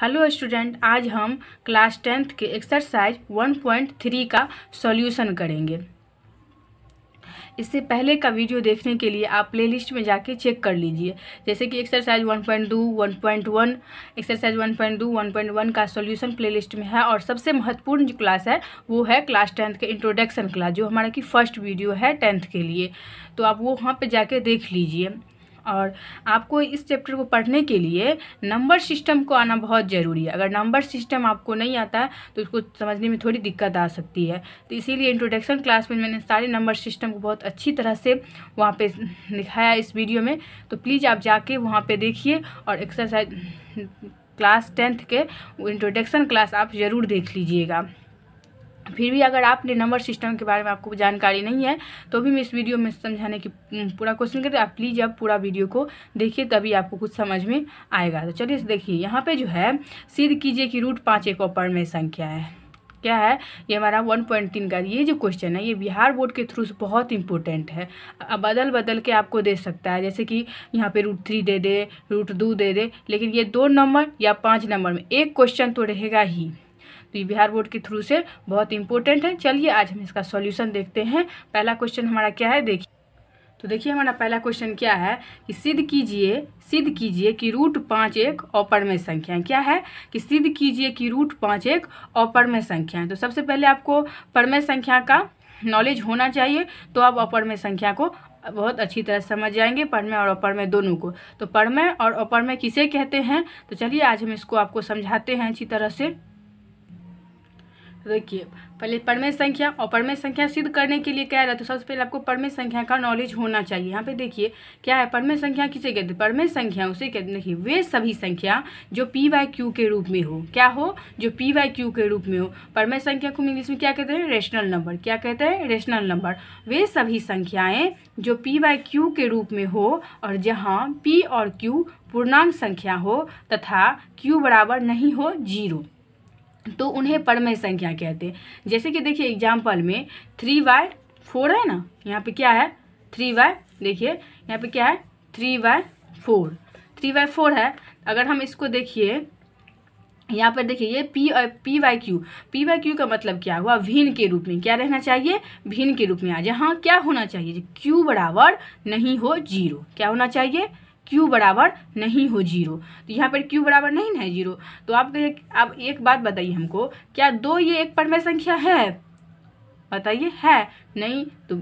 Hello student आज हम class tenth के एक्सरसाइज 1.3 का सॉल्यूशन करेंगे इससे पहले का वीडियो देखने के लिए आप प्लेलिस्ट में जाके चेक कर लीजिए जैसे कि एक्सरसाइज 1.2, 1.1, एक्सरसाइज 1.2, 1.1 का सॉल्यूशन प्लेलिस्ट में है और सबसे महत्वपूर्ण जो क्लास है वो है क्लास टेंथ के इंट्रोडक्शन क्लास जो हमारा की फर्स्ट वीडियो है टेंथ के लिए तो आप वो वहाँ पर जाके देख लीजिए और आपको इस चैप्टर को पढ़ने के लिए नंबर सिस्टम को आना बहुत ज़रूरी है अगर नंबर सिस्टम आपको नहीं आता है तो उसको समझने में थोड़ी दिक्कत आ सकती है तो इसीलिए इंट्रोडक्शन क्लास में मैंने सारे नंबर सिस्टम को बहुत अच्छी तरह से वहाँ पर दिखाया इस वीडियो में तो प्लीज़ आप जाके वहाँ पर देखिए और एक्सरसाइज क्लास टेंथ के इंट्रोडक्शन क्लास आप ज़रूर देख लीजिएगा तो फिर भी अगर आपने नंबर सिस्टम के बारे में आपको जानकारी नहीं है तो भी मैं इस वीडियो में समझाने की पूरा क्वेश्चन करते आप प्लीज़ आप पूरा वीडियो को देखिए तभी आपको कुछ समझ में आएगा तो चलिए देखिए यहाँ पे जो है सिद्ध कीजिए कि रूट पाँच एक ऑपर में संख्या है क्या है ये हमारा वन पॉइंट तीन का ये जो क्वेश्चन है ये बिहार बोर्ड के थ्रू बहुत इंपॉर्टेंट है बदल बदल के आपको दे सकता है जैसे कि यहाँ पे रूट थ्री दे दे रूट टू दे दे लेकिन ये दो नंबर या पाँच नंबर में एक क्वेश्चन तो रहेगा ही तो ये बिहार बोर्ड के थ्रू से बहुत इंपॉर्टेंट है चलिए आज हम इसका सॉल्यूशन देखते हैं पहला क्वेश्चन हमारा क्या है देखिए तो देखिए हमारा पहला क्वेश्चन क्या है कि सिद्ध कीजिए सिद्ध कीजिए कि रूट पाँच एक अपरमय संख्या क्या है कि सिद्ध कीजिए कि रूट पाँच एक अपरमय संख्या है तो सबसे पहले आपको परमय संख्या का नॉलेज होना चाहिए तो आप अपरमय संख्या को बहुत अच्छी तरह समझ जाएंगे परमय और अपरमय दोनों को तो परमय और अपरमय किसे कहते हैं तो चलिए आज हम इसको आपको समझाते हैं अच्छी तरह से देखिए पहले परमेय संख्या और परमेय संख्या सिद्ध करने के लिए कह रहा है तो सबसे पहले आपको परमेय संख्या का नॉलेज होना चाहिए यहाँ पे देखिए क्या है परमेय संख्या किसे कहते हैं परमेय संख्या उसे कहते देखिए वे सभी संख्या जो पी वाई क्यू के रूप में हो क्या हो जो पी वाई क्यू के रूप में हो परमेय संख्या को इंग्लिश में क्या कहते हैं रेशनल नंबर क्या कहते हैं रेशनल नंबर वे सभी संख्याएँ जो पी वाई क्यू के रूप में हो और जहाँ पी और क्यू पूर्णांक संख्या हो तथा क्यू बराबर नहीं हो जीरो तो उन्हें परमय संख्या कहते हैं जैसे कि देखिए एग्जाम्पल में थ्री बाय फोर है ना यहाँ पे क्या है थ्री बाय देखिए यहाँ पे क्या है three by four three by four है अगर हम इसको देखिए यहाँ पर देखिए ये P P Y Q P Y Q का मतलब क्या हुआ भिन्न के रूप में क्या रहना चाहिए भिन्न के रूप में आ जाए हाँ क्या होना चाहिए क्यू बराबर नहीं हो जीरो क्या होना चाहिए क्यू बराबर नहीं हो जीरो तो यहाँ पर क्यू बराबर नहीं है जीरो तो आप कहिए आप एक बात बताइए हमको क्या दो ये एक परमय संख्या है बताइए है नहीं तो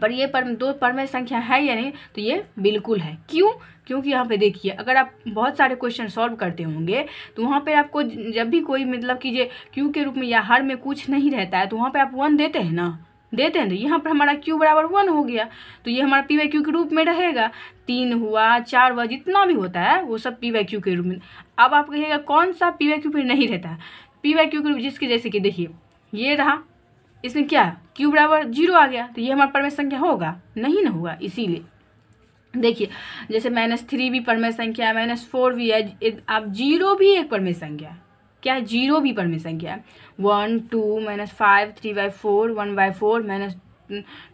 पर ये पर दो परमय संख्या है या नहीं तो ये बिल्कुल है क्यों क्योंकि यहाँ पे देखिए अगर आप बहुत सारे क्वेश्चन सॉल्व करते होंगे तो वहाँ पे आपको जब भी कोई मतलब कि क्यों क्यू के रूप में या हर में कुछ नहीं रहता है तो वहाँ पे आप वन देते हैं ना देते हैं तो यहाँ पर हमारा क्यू बराबर वन हो गया तो ये हमारा पी वाई क्यू के रूप में रहेगा तीन हुआ चार हुआ जितना भी होता है वो सब पी वाई क्यू के रूप में अब आप कहिएगा कौन सा पी वाई क्यू फिर नहीं रहता है पी वाई क्यू के रूप जिसके जैसे कि देखिए ये रहा इसमें क्या क्यू बराबर जीरो आ गया तो ये हमारा परमेश संख्या होगा नहीं ना हुआ इसीलिए देखिए जैसे माइनस थ्री भी परमेय संख्या है माइनस फोर भी है आप जीरो भी एक परमेय संख्या है क्या है जीरो भी परमी संख्या है one two minus five three by four one by four minus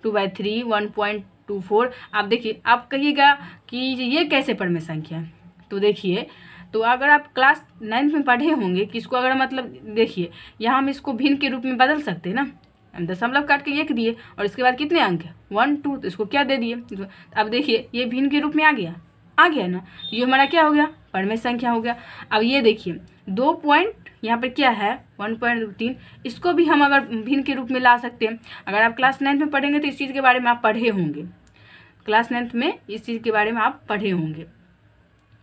two by three one point two four आप देखिए आप कहिएगा कि ये कैसे परमे संख्या है तो देखिए तो अगर आप क्लास नाइन्थ में पढ़े होंगे कि इसको अगर मतलब देखिए यहाँ हम इसको भिन्न के रूप में बदल सकते हैं ना हम दशमलव काट के एक दिए और इसके बाद कितने अंक है वन टू तो इसको क्या दे दिए अब देखिए ये भिन्न के रूप में आ गया आ गया ना तो ये हमारा क्या हो गया परमेय संख्या हो गया अब ये देखिए दो पॉइंट यहाँ पर क्या है वन पॉइंट तीन इसको भी हम अगर भिन्न के रूप में ला सकते हैं अगर आप क्लास नाइन्थ में पढ़ेंगे तो इस चीज़ के बारे में आप पढ़े होंगे क्लास नाइन्थ में इस चीज़ के बारे में आप पढ़े होंगे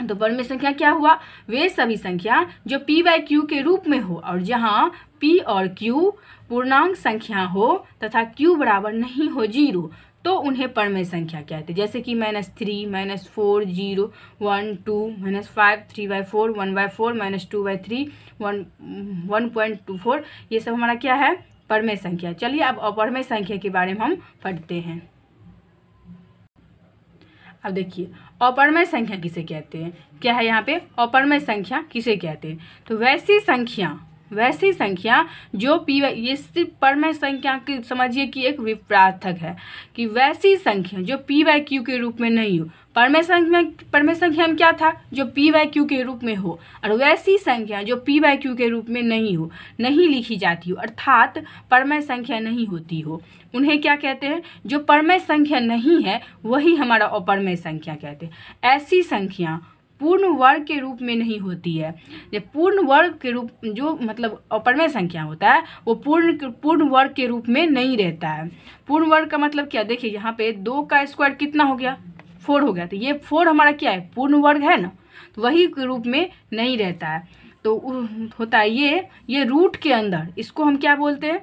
तो परमेय संख्या क्या हुआ वे सभी संख्या जो पी वाई क्यू के रूप में हो और जहाँ पी और क्यू पूर्णांक संख्या हो तथा क्यू बराबर नहीं हो जीरो तो उन्हें परमेय संख्या कहते हैं जैसे कि minus three minus four zero one two minus five three by four one by four minus two by three one one point two four ये सब हमारा क्या है परमेय संख्या चलिए अब अपरमेय संख्या के बारे में हम पढ़ते हैं अब देखिए अपरमय संख्या किसे कहते हैं क्या है यहाँ पे अपरमय संख्या किसे कहते हैं तो वैसी संख्या वैसी संख्या जो पी ये सिर्फ परमय संख्या की समझिए कि एक विप्रार्थक है कि वैसी संख्या जो पी वाई क्यू के रूप में नहीं हो परमय संख्या परमय संख्या में क्या था जो पी वाई क्यू के रूप में हो और वैसी संख्या जो पी वाई क्यू के रूप में नहीं हो नहीं लिखी जाती हो अर्थात परमय संख्या नहीं होती हो उन्हें क्या कहते हैं जो परमय संख्या नहीं है वही हमारा अपरमय संख्या कहते हैं ऐसी संख्या पूर्ण वर्ग के रूप में नहीं होती है जब पूर्ण वर्ग के रूप जो मतलब अपरमय संख्या होता है वो पूर्ण पूर्ण वर्ग के रूप में नहीं रहता है पूर्ण वर्ग का मतलब क्या देखिए यहाँ पे दो का स्क्वायर कितना हो गया फोर हो गया तो ये फोर हमारा क्या है पूर्ण वर्ग है ना तो वही के रूप में नहीं रहता है तो होता है ये ये रूट के अंदर इसको हम क्या बोलते हैं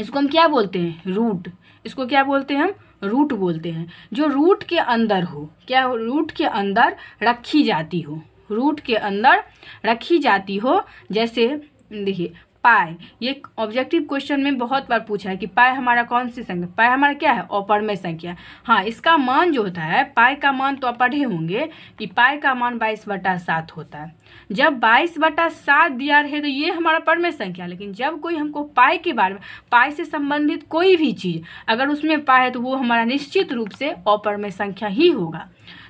इसको हम क्या बोलते हैं रूट इसको क्या बोलते हैं हम रूट बोलते हैं जो रूट के अंदर हो क्या रूट के अंदर रखी जाती हो रूट के अंदर रखी जाती हो जैसे देखिए पाए ये ऑब्जेक्टिव क्वेश्चन में बहुत बार पूछा है कि पाए हमारा कौन सी संख्या पाए हमारा क्या है अपरमय संख्या हाँ इसका मान जो होता है पाए का मान तो आप पढ़े होंगे कि पाए का मान बाईस बटा सात होता है जब बाईस बटा सात दिया रहे तो ये हमारा परमय संख्या लेकिन जब कोई हमको पाए के बारे में पाए से संबंधित कोई भी चीज़ अगर उसमें पाए तो वो हमारा निश्चित रूप से अपरमय संख्या ही होगा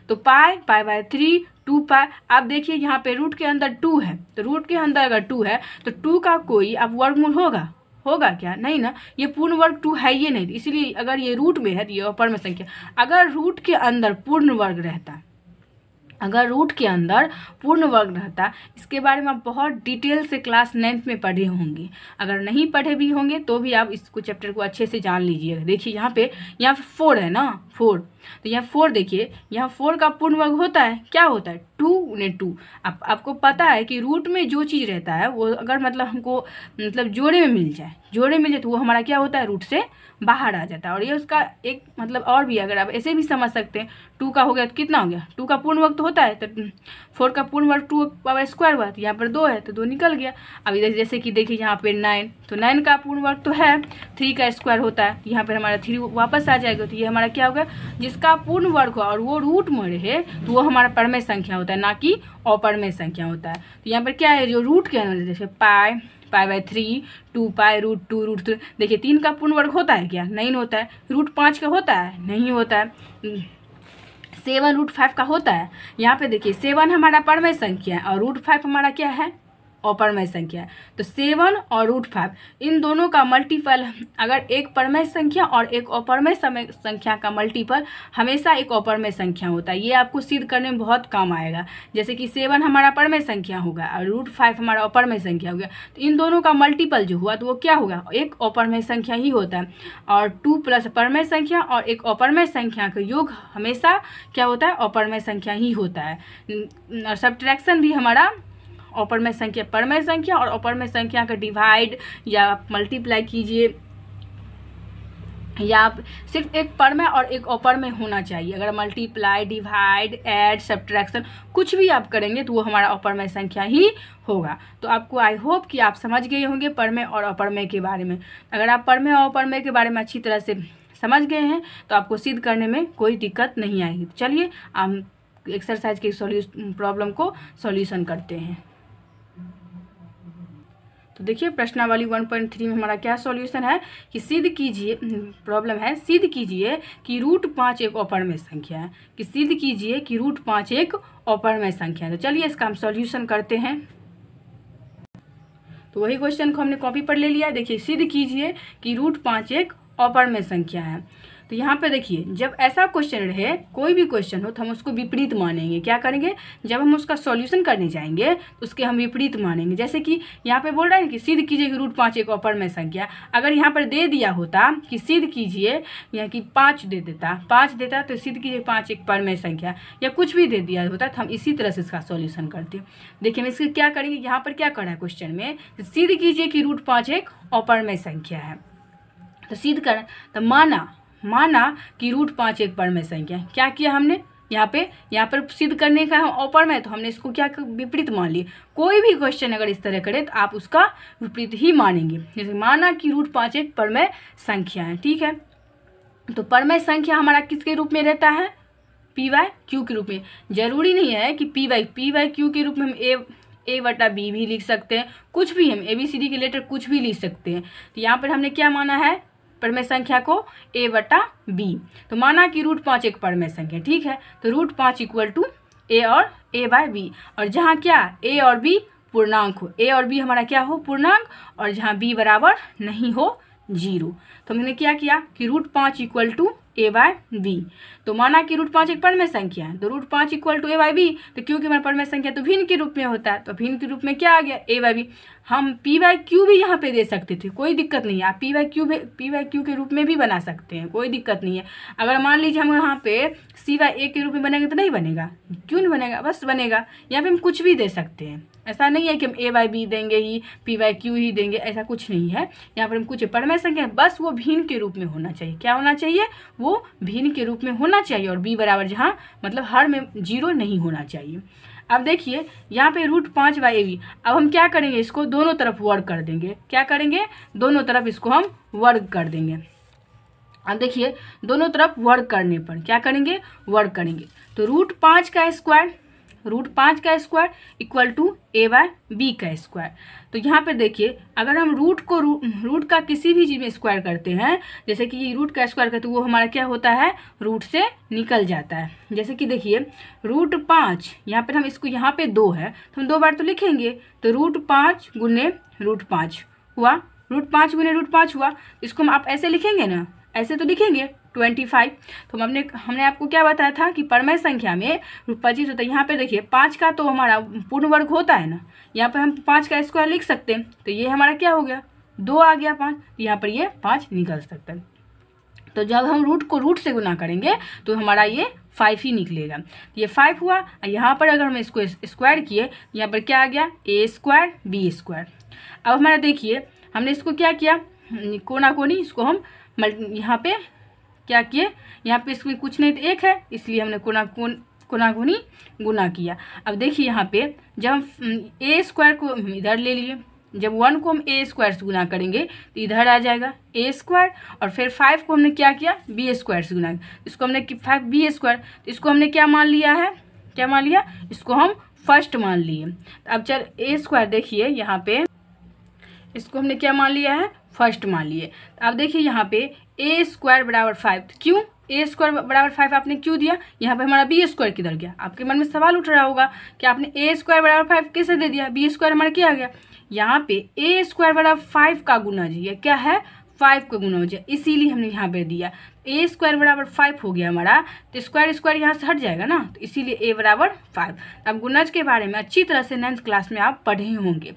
तो पाए पाए बाय थ्री टू पाए आप देखिए यहाँ पे रूट के अंदर टू है तो रूट के अंदर अगर टू है तो टू का कोई अब वर्गमूल होगा होगा क्या नहीं ना ये पूर्ण वर्ग टू है ये नहीं इसीलिए अगर ये रूट में है तो ये अपर में संख्या अगर रूट के अंदर पूर्ण वर्ग रहता है अगर रूट के अंदर पूर्ण वर्ग रहता इसके बारे में आप बहुत डिटेल से क्लास नाइन्थ में पढ़े होंगे अगर नहीं पढ़े भी होंगे तो भी आप इसको चैप्टर को अच्छे से जान लीजिए देखिए यहाँ पे यहाँ पे फोर है ना फोर तो यहाँ फोर देखिए यहाँ फोर का पूर्ण वर्ग होता है क्या होता है टू ने टू आप, आपको पता है कि रूट में जो चीज़ रहता है वो अगर मतलब हमको मतलब जोड़े में मिल जाए जोड़े मिले तो वो हमारा क्या होता है रूट से बाहर आ जाता है और ये उसका एक मतलब और भी अगर आप ऐसे भी समझ सकते हैं टू का हो गया तो कितना हो गया टू का पूर्ण वर्ग तो होता है तो फोर हम्म, का पूर्ण वर्ग टू पावर स्क्वायर हुआ तो यहाँ पर दो है तो दो निकल गया अब इधर जैसे कि देखिए यहाँ पर नाइन तो नाइन का पूर्ण वर्ग तो है थ्री का स्क्वायर होता है यहाँ पर हमारा थ्री वापस आ जाएगा तो ये हमारा क्या होगा जिसका पूर्ण वर्ग हुआ और वो रूट में रहे तो वो हमारा परमय संख्या होता है ना कि अपरमय संख्या होता है तो यहाँ पर क्या है जो रूट के अनुसार जैसे पाए pi by three two pi root two root three देखिए तीन का पूर्ण वर्ग होता है क्या नहीं होता है रूट पाँच का होता है नहीं होता है हम्म। सेवन रूट फाइव का होता है यहाँ पे देखिए सेवन हमारा परमय संख्या है और रूट फाइव हमारा क्या है और परमय संख्या तो सेवन और रूट फाइव इन दोनों का मल्टीपल अगर एक परमय संख्या और एक अपरमय संख्या का मल्टीपल हमेशा एक अपरमय संख्या होता है ये आपको सिद्ध करने में बहुत काम आएगा जैसे कि सेवन हमारा परमय संख्या होगा और रूट फाइव हमारा अपरमय संख्या हो गया तो इन दोनों का मल्टीपल जो हुआ तो वो क्या होगा एक अपरमय संख्या ही होता है और टू प्लस परमय संख्या और एक अपरमय संख्या का योग हमेशा क्या होता है अपरमय संख्या ही होता है और सब्ट्रैक्शन भी हमारा अपरमय संख्या परमय संख्या और अपरमय संख्या का डिवाइड या मल्टीप्लाई कीजिए या आप सिर्फ एक पर में और एक ओपर में होना चाहिए अगर मल्टीप्लाई डिवाइड एड सब्ट्रैक्शन कुछ भी आप करेंगे तो वो हमारा ओपर में संख्या ही होगा तो आपको आई होप कि आप समझ गए होंगे पर में और अपर में के बारे में अगर आप पर में और अपर में के बारे में अच्छी तरह से समझ गए हैं तो आपको सिद्ध करने में कोई दिक्कत नहीं आएगी चलिए हम एक्सरसाइज के सोल्यू प्रॉब्लम को सोल्यूशन करते हैं तो देखिए प्रश्नावली 1.3 में हमारा क्या सॉल्यूशन है कि सिद्ध कीजिए प्रॉब्लम है सिद्ध कीजिए कि रूट पाँच एक अपरमय संख्या है कि सिद्ध कीजिए कि रूट पाँच एक अपरमय संख्या है तो चलिए इसका हम सॉल्यूशन करते हैं तो वही क्वेश्चन को हमने कॉपी पर ले लिया देखिए सिद्ध कीजिए कि रूट पाँच एक अपरमय संख्या है तो यहाँ पर देखिए जब ऐसा क्वेश्चन रहे कोई भी क्वेश्चन हो तो हम उसको विपरीत मानेंगे क्या करेंगे जब हम उसका सॉल्यूशन करने जाएंगे तो उसके हम विपरीत मानेंगे जैसे कि यहाँ पर बोल रहे हैं कि सिद्ध कीजिए कि रूट पाँच एक अपर में संख्या अगर यहाँ पर दे दिया होता कि सिद्ध कीजिए यहाँ की पाँच दे देता पाँच देता तो सिद्ध कीजिए पाँच एक पर में संख्या या कुछ भी दे दिया होता तो हम इसी तरह से इसका सोल्यूशन करते देखिए हम इसके क्या करेंगे यहाँ पर क्या करा है क्वेश्चन में तो सिद्ध कीजिए कि रूट पाँच एक अपर में संख्या है तो सिद्ध कर तो माना माना कि रूट पाँच एक परमय संख्या है क्या किया हमने यहाँ पे यहाँ पर सिद्ध करने का है में तो हमने इसको क्या विपरीत मान लिया कोई भी क्वेश्चन अगर इस तरह करे तो आप उसका विपरीत ही मानेंगे जैसे माना कि रूट पाँच एक परमय संख्या है ठीक है तो परमय संख्या हमारा किसके रूप में रहता है पी वाई क्यू के रूप में जरूरी नहीं है कि P Y P Y Q के रूप में हम ए ए वटा बी भी लिख सकते हैं कुछ भी हम ए बी सी डी के लेटर कुछ भी लिख सकते हैं तो यहाँ पर हमने क्या माना है परमेय संख्या को ए बटा बी तो माना कि रूट पाँच एक परमेय संख्या ठीक है तो रूट पाँच इक्वल टू ए और ए बाय बी और जहाँ क्या ए और बी पूर्णांक हो ए और बी हमारा क्या हो पूर्णांक और जहाँ बी बराबर नहीं हो जीरो तो हमने क्या किया कि रूट पाँच equal to A by B तो माना कि रूट पाँच एक परमय संख्या है तो रूट पाँच equal to A by B तो क्योंकि हमारा परमय संख्या तो भिन्न के रूप में होता है तो भिन्न के रूप में क्या आ गया ए बाई बी हम पी बाई क्यू भी यहाँ पे दे सकते थे कोई दिक्कत नहीं है आप P by Q P by Q के रूप में भी बना सकते हैं कोई दिक्कत नहीं है अगर मान लीजिए हम यहाँ पे वाई ए के रूप में बनेगा तो नहीं बनेगा क्यों नहीं बनेगा बस बनेगा यहाँ पे हम कुछ भी दे सकते हैं ऐसा नहीं है कि हम ए वाई बी देंगे ही पी वाई क्यू ही देंगे ऐसा कुछ नहीं है यहाँ पर हम कुछ पढ़ संख्या बस वो भिन्न के रूप में होना चाहिए क्या होना चाहिए वो भिन्न के रूप में होना चाहिए और बी बराबर जहाँ मतलब हर में जीरो नहीं होना चाहिए अब देखिए यहाँ पे रूट पाँच बाई ए अब हम क्या करेंगे इसको दोनों तरफ वर्ग कर देंगे क्या करेंगे दोनों तरफ इसको हम वर्ग कर देंगे अब देखिए दोनों तरफ वर्ग करने पर क्या करेंगे वर्ग करेंगे तो रूट पाँच का स्क्वायर रूट पाँच का square equal to A by B का स्क्वायर तो यहाँ पे देखिए अगर हम रूट को रू, रूट का किसी भी चीज़ में स्क्वायर करते हैं जैसे कि रूट का स्क्वायर करते तो वो हमारा क्या होता है रूट से निकल जाता है जैसे कि देखिए रूट पाँच यहाँ पर हम इसको यहाँ पे दो है तो हम दो बार तो लिखेंगे तो रूट पाँच गुने रूट पाँच हुआ रूट पाँच गुने रूट पाँच हुआ इसको हम आप ऐसे लिखेंगे ना ऐसे तो लिखेंगे ट्वेंटी फाइव तो हमने हमने आपको क्या बताया था कि परमय संख्या में पच्चीस होता तो तो है यहाँ पे देखिए पाँच का तो हमारा पूर्ण वर्ग होता है ना यहाँ पर हम पाँच का स्क्वायर लिख सकते हैं तो ये हमारा क्या हो गया दो आ गया पाँच तो यहाँ पर ये पाँच निकल सकता है तो जब हम रूट को रूट से गुना करेंगे तो हमारा ये फाइव ही निकलेगा ये फाइव हुआ यहाँ पर अगर हम इसको स्क्वायर किए यहाँ पर क्या आ गया ए स्क्वायर बी स्क्वायर अब हमारा देखिए हमने इसको क्या किया कोना कोनी इसको हम यहाँ पे क्या किए यहाँ पे इसमें कुछ नहीं तो एक है इसलिए हमने कोना कोन कोनागुनी गुना किया अब देखिए यहाँ पे जब हम ए हम्म, स्क्वायर को इधर ले लिए जब वन को हम ए स्क्वायर से गुना करेंगे तो इधर आ जाएगा ए स्क्वायर और फिर फाइव को हमने क्या किया बी स्क्वायर से गुना इसको हमने फाइव बी स्क्वायर तो इसको हमने क्या मान लिया है क्या मान लिया इसको हम फर्स्ट मान लिए अब चल ए स्क्वायर देखिए यहाँ पे इसको हमने क्या मान लिया है फर्स्ट मान लिए अब देखिए यहाँ पे ए स्क्वायर बराबर फाइव क्यों ए स्क्वायर बराबर फाइव आपने क्यों दिया यहाँ पे हमारा बी स्क्वायर किधर गया आपके मन में सवाल उठ रहा होगा कि आपने ए स्क्वायर बराबर फाइव कैसे दे दिया बी स्क्वायर हमारा क्या आ गया यहाँ पे ए स्क्वायर बराबर फाइव का गुना जी है क्या है फाइव का गुना हो जाए इसीलिए हमने यहाँ पे दिया ए स्क्वायर बराबर फाइव हो गया हमारा तो स्क्वायर स्क्वायर यहाँ से हट जाएगा ना तो इसीलिए ए बराबर फाइव अब गुनज के बारे में अच्छी तरह से नाइन्थ क्लास में आप पढ़े होंगे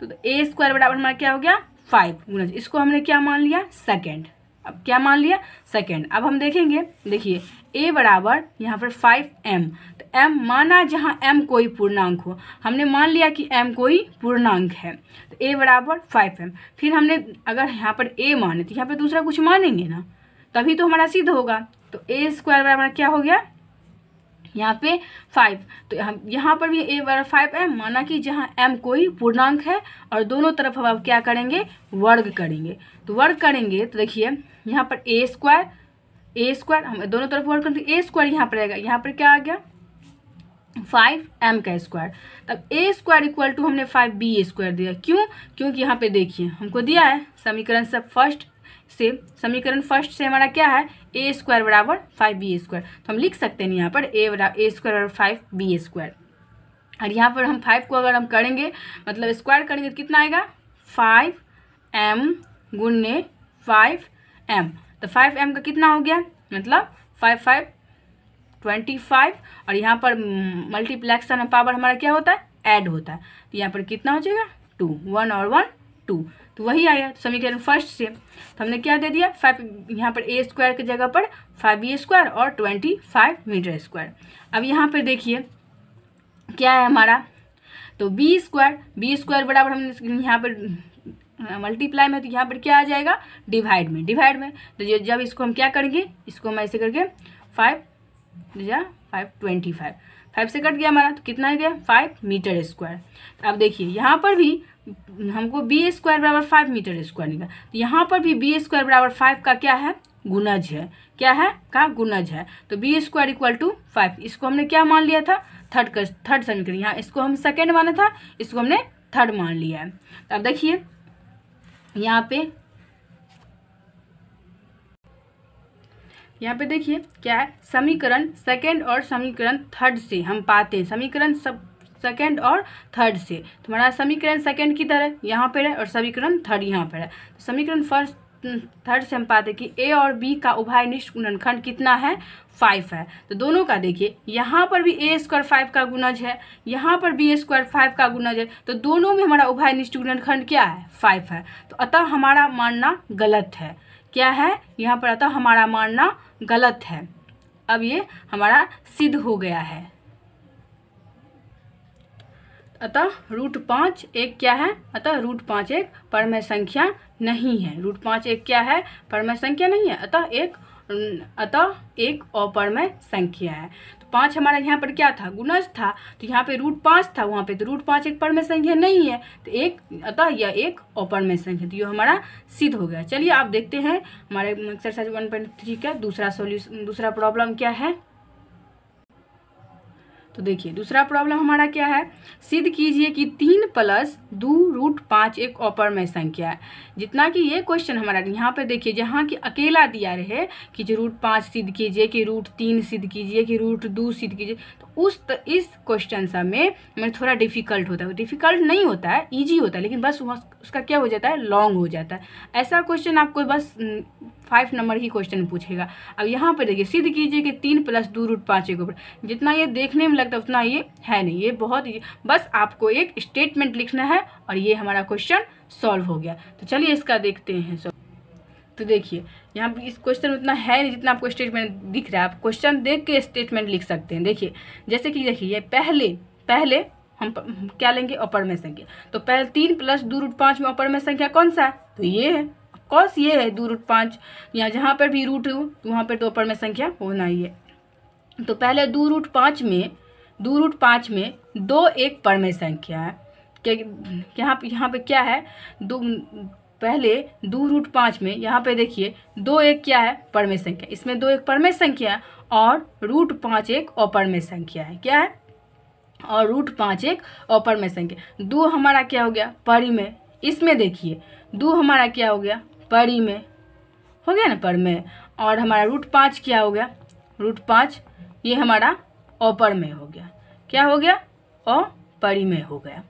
तो ए स्क्वायर बराबर हमारा क्या हो गया फाइव गुना इसको हमने क्या मान लिया सेकेंड अब क्या मान लिया सेकेंड अब हम देखेंगे देखिए ए बराबर यहाँ पर फाइव एम तो एम माना जहाँ एम कोई पूर्णांक हो हमने मान लिया कि एम कोई पूर्णांक है तो ए बराबर फाइव एम फिर हमने अगर यहाँ पर ए माने तो यहाँ पर दूसरा कुछ मानेंगे ना तभी तो हमारा सिद्ध होगा तो ए स्क्वायर बराबर क्या हो गया यहाँ पे फाइव तो हम यहाँ पर भी ए वर्ग फाइव एम माना कि जहाँ एम कोई पूर्णांक है और दोनों तरफ हम अब क्या करेंगे वर्ग करेंगे तो वर्ग करेंगे तो देखिए यहाँ पर ए स्क्वायर ए स्क्वायर हम दोनों तरफ वर्ग करेंगे ए स्क्वायर यहाँ पर आएगा यहाँ पर क्या आ गया फाइव एम का स्क्वायर तब ए स्क्वायर इक्वल टू हमने फाइव बी स्क्वायर दिया क्यों क्योंकि यहाँ पे देखिए हमको दिया है समीकरण सब फर्स्ट से समीकरण फर्स्ट से हमारा क्या है ए स्क्वायर बराबर फाइव बी स्क्वायर तो हम लिख सकते हैं यहाँ पर ए बराबर ए स्क्वायर बराबर फाइव बी स्क्वायर और यहाँ पर हम फाइव को अगर हम करेंगे मतलब स्क्वायर करेंगे तो कितना आएगा फाइव एम गुने फाइव एम तो फाइव एम का कितना हो गया मतलब फाइव फाइव ट्वेंटी फाइव और यहाँ पर मल्टीप्लेक्सन पावर हमारा क्या होता है एड होता है तो यहाँ पर कितना हो जाएगा टू वन और वन टू तो वही आया तो समीकरण फर्स्ट से तो हमने क्या दे दिया फाइव यहाँ पर ए स्क्वायर की जगह पर फाइव बी स्क्वायर और ट्वेंटी फाइव मीटर स्क्वायर अब यहाँ पर देखिए क्या है हमारा तो बी स्क्वायर बी स्क्वायर बराबर हमने यहाँ पर मल्टीप्लाई में तो यहाँ पर क्या आ जाएगा डिवाइड में डिवाइड में तो जब इसको हम क्या करेंगे इसको हम ऐसे करके फाइव या फाइव ट्वेंटी फाइव फाइव से कट गया हमारा तो कितना गया फाइव मीटर स्क्वायर तो अब देखिए यहाँ पर भी हमको बी स्क्वायर बराबर फाइव मीटर स्क्वायर निकला तो यहाँ पर भी बी स्क्वायर बराबर फाइव का क्या है गुनज है क्या है का गुनज है तो B square equal to five इसको हमने क्या मान लिया था थर्ड का थर्ड समीकरण यहाँ इसको हम सेकेंड माना था इसको हमने थर्ड मान लिया है तो अब देखिए यहाँ पे यहाँ पे देखिए क्या है समीकरण सेकेंड और समीकरण थर्ड से हम पाते हैं समीकरण सब सेकेंड और थर्ड से तुम्हारा समीकरण सेकेंड की तरह यहाँ पर है और समीकरण थर्ड यहाँ पर है तो समीकरण फर्स्ट हम्म, थर्ड से हम पाते कि ए और बी का उभाय निष्ठ गुणनखंड कितना है फाइव है तो दोनों का देखिए यहाँ पर भी ए स्क्वायर फाइव का गुणज है यहाँ पर बी स्क्वायर फाइव का गुणज है तो दोनों में हमारा उभाय निष्ठ गुणनखंड क्या है फाइव है तो अतः हमारा मानना गलत है क्या है यहाँ पर अतः हमारा मानना गलत है अब ये हमारा सिद्ध हो गया है अतः रूट पाँच एक क्या है अतः रूट पाँच एक परमय संख्या नहीं है रूट पाँच एक क्या है परमय संख्या नहीं है अतः एक अतः एक अपरमय संख्या है तो पाँच हमारा यहाँ पर क्या था गुणज था तो यहाँ पे रूट पाँच था वहाँ पे तो रूट पाँच एक परमय संख्या नहीं है तो एक अतः यह एक अपरमय संख्या तो ये हमारा सिद्ध हो गया चलिए आप देखते हैं हमारे एक्सरसाइज वन पॉइंट थ्री का दूसरा सोल्यूशन दूसरा प्रॉब्लम क्या है तो देखिए दूसरा प्रॉब्लम हमारा क्या है सिद्ध कीजिए कि तीन प्लस दो रूट पाँच एक अपर्मय संख्या है जितना कि ये क्वेश्चन हमारा यहाँ पे देखिए जहाँ कि अकेला दिया रहे कि जो रूट पाँच सिद्ध कीजिए कि रूट तीन सिद्ध कीजिए कि रूट दो सिद्ध कीजिए तो उस त, इस क्वेश्चन सा में मैं थोड़ा डिफिकल्ट होता है डिफिकल्ट नहीं होता है ईजी होता है लेकिन बस उसका क्या हो जाता है लॉन्ग हो जाता है ऐसा क्वेश्चन आपको बस फाइव नंबर ही क्वेश्चन पूछेगा अब यहाँ पर देखिए सिद्ध कीजिए कि तीन प्लस दो रूट पाँच एक ऊपर जितना ये देखने में लगता है उतना ये है नहीं ये बहुत बस आपको एक स्टेटमेंट लिखना है और ये हमारा क्वेश्चन सॉल्व हो गया तो चलिए इसका देखते हैं सॉल्व तो देखिए यहाँ पर इस क्वेश्चन में उतना है नहीं जितना आपको स्टेटमेंट दिख रहा है आप क्वेश्चन देख के स्टेटमेंट लिख सकते हैं देखिए जैसे कि देखिए ये पहले पहले हम क्या लेंगे अपर में संख्या तो पहले तीन प्लस दो रूट पाँच में अपर में संख्या कौन सा है तो ये है कॉस ये है दो रूट पाँच या जहाँ पर भी रूट हो वहाँ पर तो में संख्या होना ही है तो पहले दो रूट पाँच में दो रूट पाँच में दो एक परमय संख्या है यहाँ यहाँ पे क्या है दो पहले दो रूट पाँच में यहाँ पे देखिए दो एक क्या है परमय संख्या इसमें दो एक परमय संख्या है और रूट पाँच एक अपरमय संख्या है क्या है और रूट पाँच एक अपरमय संख्या दो हमारा क्या हो गया परिमय इसमें देखिए दो हमारा क्या हो गया परी में हो गया ना पर में और हमारा रूट पाँच क्या हो गया रूट पाँच ये हमारा ओपर में हो गया क्या हो गया ओ परी में हो गया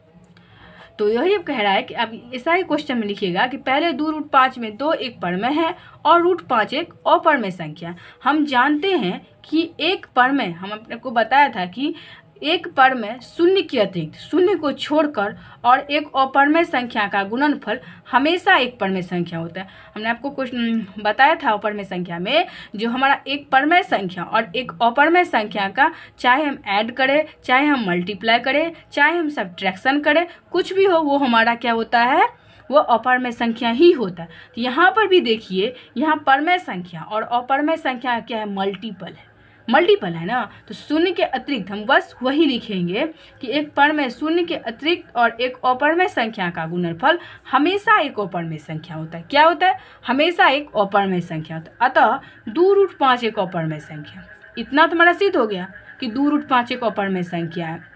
तो यही अब कह रहा है कि अब ऐसा ही क्वेश्चन में लिखिएगा कि पहले दो रूट पाँच में दो एक पर में है और रूट पाँच एक ओपर में संख्या हम जानते हैं कि एक पर में हम अपने को बताया था कि एक पर में शून्य के अतिरिक्त शून्य को छोड़कर और एक अपरमय संख्या का गुणनफल हमेशा एक परमय संख्या होता है हमने आपको कुछ हम्म, बताया था अपरमय संख्या में जो हमारा एक परमय संख्या और एक अपरमय संख्या का चाहे हम ऐड करें चाहे हम मल्टीप्लाई करें चाहे हम सब्ट्रैक्शन करें कुछ भी हो वो हमारा क्या होता है वो अपरमय संख्या ही होता है तो यहाँ पर भी देखिए यहाँ परमय संख्या और अपरमय संख्या क्या है मल्टीपल है मल्टीपल है ना तो शून्य के अतिरिक्त हम बस वही लिखेंगे कि एक पर में शून्य के अतिरिक्त और एक अपरमय संख्या का गुणनफल हमेशा एक अपरमय संख्या होता है क्या होता है हमेशा एक अपरमय संख्या होता है अतः दो रूट पाँच एक अपरमय संख्या इतना तो हमारा सिद्ध हो गया कि दो रूट पाँच एक अपरमय संख्या है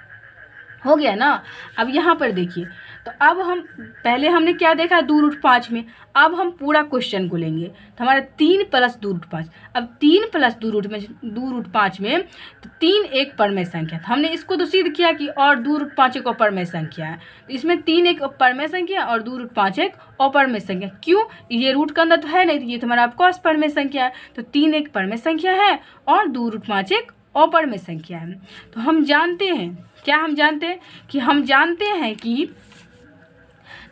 हो गया ना अब यहाँ पर देखिए तो अब हम पहले हमने क्या देखा दो रूट पाँच में अब हम पूरा क्वेश्चन को लेंगे तो हमारा तीन प्लस दो रूट पाँच अब तीन प्लस दो रूट में दो रूट पाँच में तो तीन एक परमय संख्या था हमने इसको तो सिद्ध किया कि और दो रूट पाँच एक अपरमय संख्या है तो इसमें तीन एक परमय संख्या और दो रूट पाँच एक अपरमय संख्या क्यों ये रूट का अंदर तो है नहीं तो ये तो हमारा आपको अस्परमय संख्या है तो तीन एक परमय संख्या है और दो रूट पाँच एक अपरमय संख्या है तो हम जानते हैं क्या हम जानते हैं कि हम जानते हैं कि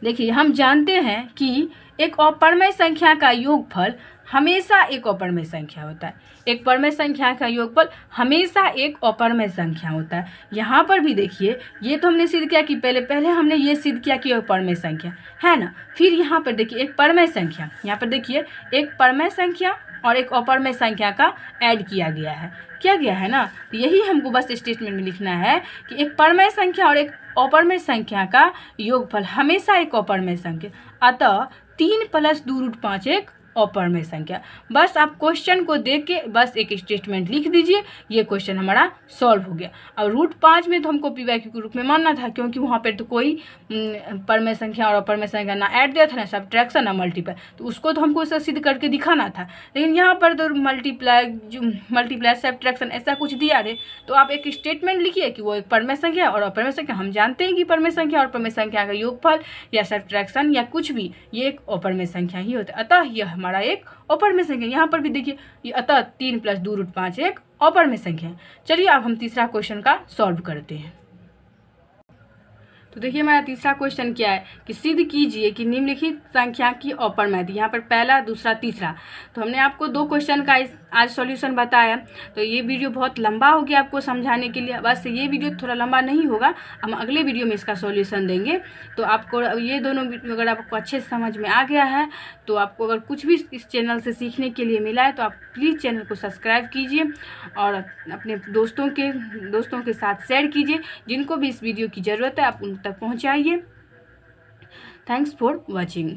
देखिए हम जानते हैं कि एक अपरमय संख्या का योगफल हमेशा एक अपरमय संख्या होता है एक परमय संख्या का योगफल हमेशा एक अपरमय संख्या होता है यहाँ पर भी देखिए ये तो हमने सिद्ध किया कि पहले पहले हमने ये सिद्ध किया कि अपरमय संख्या है ना फिर यहाँ पर देखिए एक परमय संख्या यहाँ पर देखिए एक परमय संख्या और एक अपरमय संख्या का ऐड किया गया है क्या गया है ना तो यही हमको बस स्टेटमेंट में लिखना है कि एक परमय संख्या और एक अपरमेय संख्या का योगफल हमेशा एक अपरमेय संख्या अतः तीन प्लस दो रूट पाँच एक अपर में संख्या बस आप क्वेश्चन को देख के बस एक स्टेटमेंट लिख दीजिए ये क्वेश्चन हमारा सॉल्व हो गया और रूट पाँच में तो हमको पी वाई के रूप में मानना था क्योंकि वहाँ पर तो कोई परमय संख्या और अपर संख्या ना ऐड दिया था ना सब्ट्रैक्शन ना मल्टीप्लाई तो उसको तो हमको उससे सिद्ध करके दिखाना था लेकिन यहाँ पर तो मल्टीप्लाई जो मल्टीप्लाई ट्रैक्शन ऐसा कुछ दिया रहे तो आप एक स्टेटमेंट लिखिए कि वो एक परमय संख्या और अपर संख्या हम जानते हैं कि परमय संख्या और परमय संख्या का योगफल या सब्ट्रैक्शन या कुछ भी ये एक अपर संख्या ही होता है अतः यह हमारा एक ऊपर में संख्या यहाँ पर भी देखिए ये अतः तीन प्लस दो रूट पाँच एक ऊपर में संख्या चलिए अब हम तीसरा क्वेश्चन का सॉल्व करते हैं तो देखिए हमारा तीसरा क्वेश्चन क्या है कि सिद्ध कीजिए कि निम्नलिखित संख्या की ओपर मैथ यहाँ पर पहला दूसरा तीसरा तो हमने आपको दो क्वेश्चन का इस आज सॉल्यूशन बताया तो ये वीडियो बहुत लंबा हो गया आपको समझाने के लिए बस ये वीडियो थोड़ा लंबा नहीं होगा हम अगले वीडियो में इसका सॉल्यूशन देंगे तो आपको ये दोनों अगर आपको अच्छे से समझ में आ गया है तो आपको अगर कुछ भी इस चैनल से सीखने के लिए मिला है तो आप प्लीज़ चैनल को सब्सक्राइब कीजिए और अपने दोस्तों के दोस्तों के साथ शेयर कीजिए जिनको भी इस वीडियो की ज़रूरत है आप उन तक पहुँचाइए थैंक्स फॉर वॉचिंग